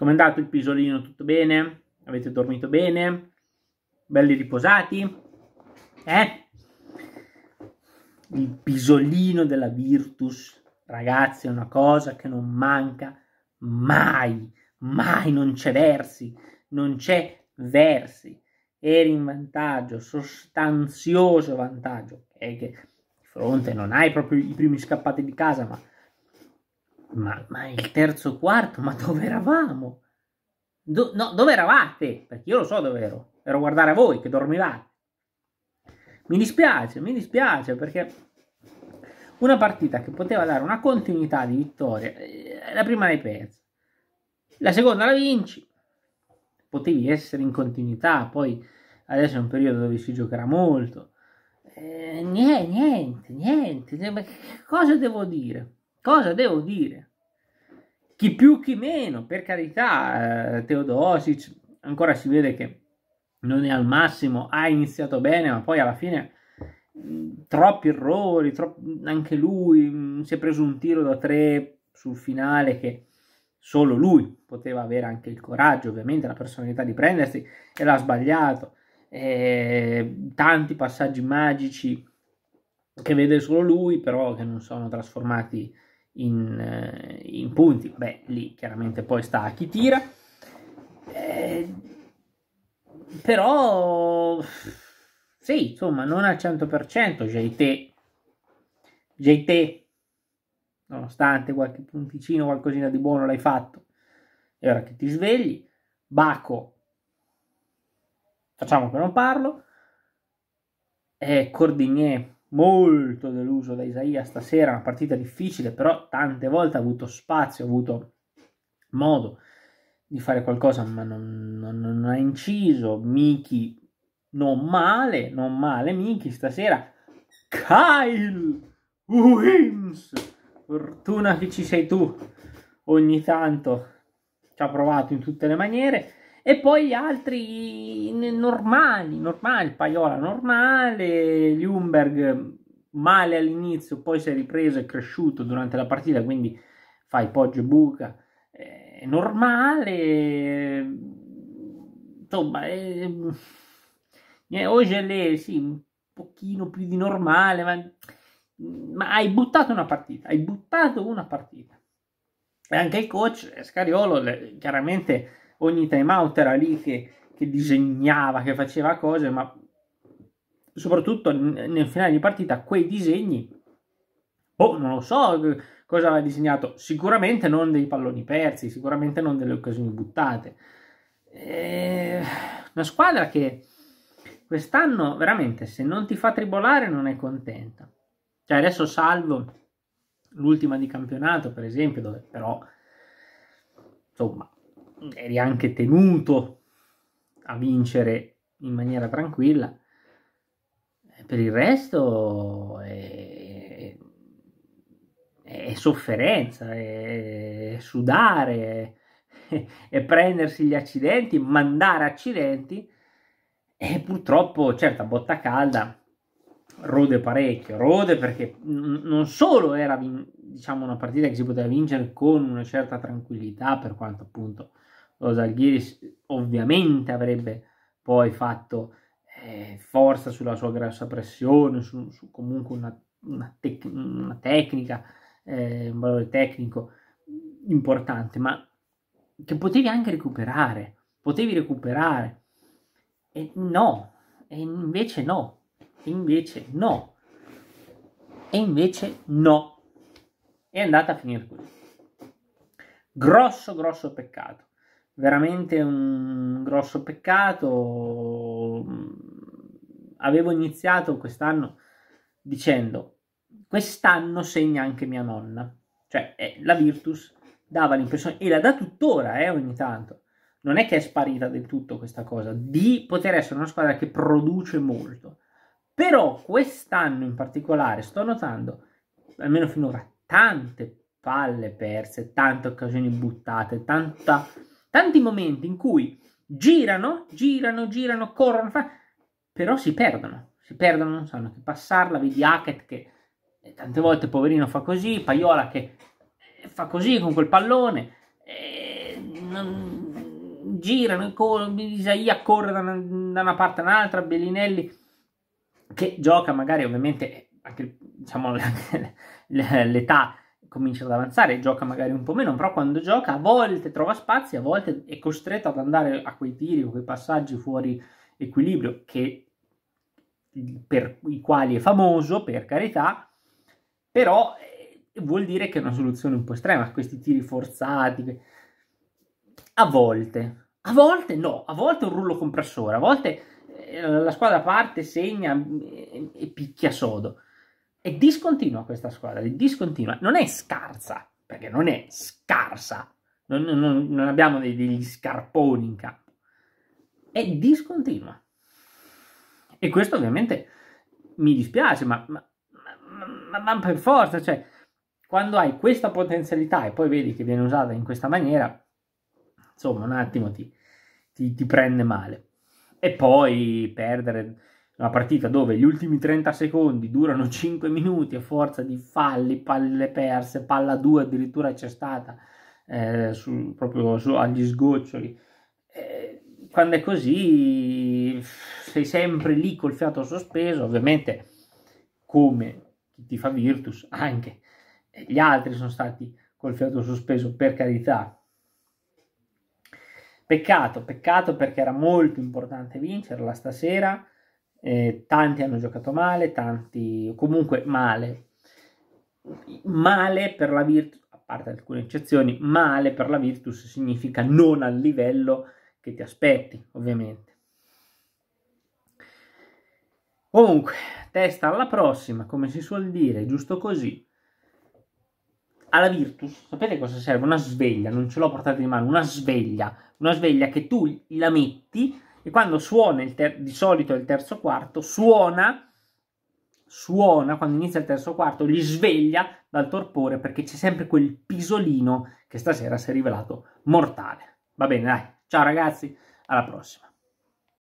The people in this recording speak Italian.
Com'è andato il pisolino? Tutto bene? Avete dormito bene? Belli riposati? Eh? Il pisolino della Virtus, ragazzi, è una cosa che non manca mai, mai, non c'è versi, non c'è versi. Eri in vantaggio, sostanzioso vantaggio, è che di fronte non hai proprio i primi scappati di casa, ma ma, ma il terzo quarto, ma dove eravamo? Do, no, dove eravate? Perché io lo so dove ero. Ero a guardare a voi che dormivate. Mi dispiace, mi dispiace perché una partita che poteva dare una continuità di vittoria, eh, la prima l'hai persa, la seconda la vinci, potevi essere in continuità, poi adesso è un periodo dove si giocherà molto. Eh, niente, niente, niente, cioè, cosa devo dire? Cosa devo dire? Chi più chi meno, per carità, eh, Teodosic ancora si vede che non è al massimo, ha iniziato bene, ma poi alla fine troppi errori, troppi, anche lui mh, si è preso un tiro da tre sul finale che solo lui poteva avere anche il coraggio, ovviamente la personalità di prendersi e l'ha sbagliato. E eh, tanti passaggi magici che vede solo lui, però che non sono trasformati in, eh, in punti, beh lì chiaramente poi sta a chi tira, eh, però sì, insomma non al 100%, JT, JT, nonostante qualche punticino, qualcosina di buono l'hai fatto, è ora che ti svegli, Baco, facciamo che non parlo, eh, Cordigné molto deluso da Isaia stasera, una partita difficile, però tante volte ha avuto spazio, ha avuto modo di fare qualcosa, ma non, non, non ha inciso. Miki non male, non male Miki stasera. Kyle Wims, fortuna che ci sei tu ogni tanto, ci ha provato in tutte le maniere e poi gli altri normali, normali, il Paiola normale, Ljungberg male all'inizio, poi si è ripreso e cresciuto durante la partita, quindi fai poggio e buca, è normale, insomma, è... Ogele sì, un pochino più di normale, ma... ma hai buttato una partita, hai buttato una partita. E anche il coach Scariolo chiaramente ogni time out era lì che, che disegnava, che faceva cose, ma soprattutto nel finale di partita quei disegni, boh, non lo so cosa aveva disegnato, sicuramente non dei palloni persi, sicuramente non delle occasioni buttate. Eh, una squadra che quest'anno veramente se non ti fa tribolare non è contenta. Cioè adesso salvo l'ultima di campionato, per esempio, dove però insomma eri anche tenuto a vincere in maniera tranquilla. Eh, per il resto è, è sofferenza, è sudare, è, è prendersi gli accidenti, mandare accidenti e purtroppo, certo, a botta calda rode parecchio, rode perché n- non solo era diciamo una partita che si poteva vincere con una certa tranquillità per quanto appunto lo Zalghiris ovviamente avrebbe poi fatto eh, forza sulla sua grossa pressione, su, su comunque una, una, tec- una tecnica, eh, un valore tecnico importante, ma che potevi anche recuperare, potevi recuperare. E no, e invece no, e invece no, e invece no. È andata a finire così. Grosso, grosso peccato veramente un grosso peccato. Avevo iniziato quest'anno dicendo quest'anno segna anche mia nonna, cioè eh, la Virtus dava l'impressione e la dà tuttora eh, ogni tanto. Non è che è sparita del tutto questa cosa di poter essere una squadra che produce molto. Però quest'anno in particolare sto notando, almeno finora, tante palle perse, tante occasioni buttate, tanta tanti momenti in cui girano, girano, girano, corrono, fa... però si perdono, si perdono, non sanno che passarla, vedi Hackett che eh, tante volte poverino fa così, Paiola che eh, fa così con quel pallone, eh, non... girano, Isaia corre da una, da una parte all'altra, Bellinelli che gioca magari ovviamente anche diciamo, l'età comincia ad avanzare, gioca magari un po' meno, però quando gioca a volte trova spazi, a volte è costretto ad andare a quei tiri o quei passaggi fuori equilibrio che, per i quali è famoso, per carità, però eh, vuol dire che è una soluzione un po' estrema, questi tiri forzati. A volte, a volte no, a volte un rullo compressore, a volte eh, la squadra parte, segna eh, e picchia sodo è discontinua questa squadra, è discontinua. Non è scarsa, perché non è scarsa. Non, non, non abbiamo dei, degli scarponi in campo. È discontinua. E questo ovviamente mi dispiace, ma, ma, ma, ma per forza, cioè, quando hai questa potenzialità e poi vedi che viene usata in questa maniera, insomma, un attimo ti, ti, ti prende male. E poi perdere una partita dove gli ultimi 30 secondi durano 5 minuti a forza di falli, palle perse, palla 2 addirittura c'è stata eh, su, proprio su, agli sgoccioli. Eh, quando è così sei sempre lì col fiato sospeso, ovviamente come chi ti fa Virtus anche gli altri sono stati col fiato sospeso per carità. Peccato, peccato perché era molto importante vincerla stasera eh, tanti hanno giocato male, tanti comunque male, male per la Virtus, a parte alcune eccezioni, male per la Virtus significa non al livello che ti aspetti, ovviamente. Comunque, testa alla prossima, come si suol dire, giusto così. Alla Virtus, sapete cosa serve? Una sveglia, non ce l'ho portata di mano, una sveglia, una sveglia che tu la metti e quando suona ter- di solito il terzo quarto, suona, suona quando inizia il terzo quarto, li sveglia dal torpore perché c'è sempre quel pisolino che stasera si è rivelato mortale. Va bene, dai. Ciao ragazzi, alla prossima.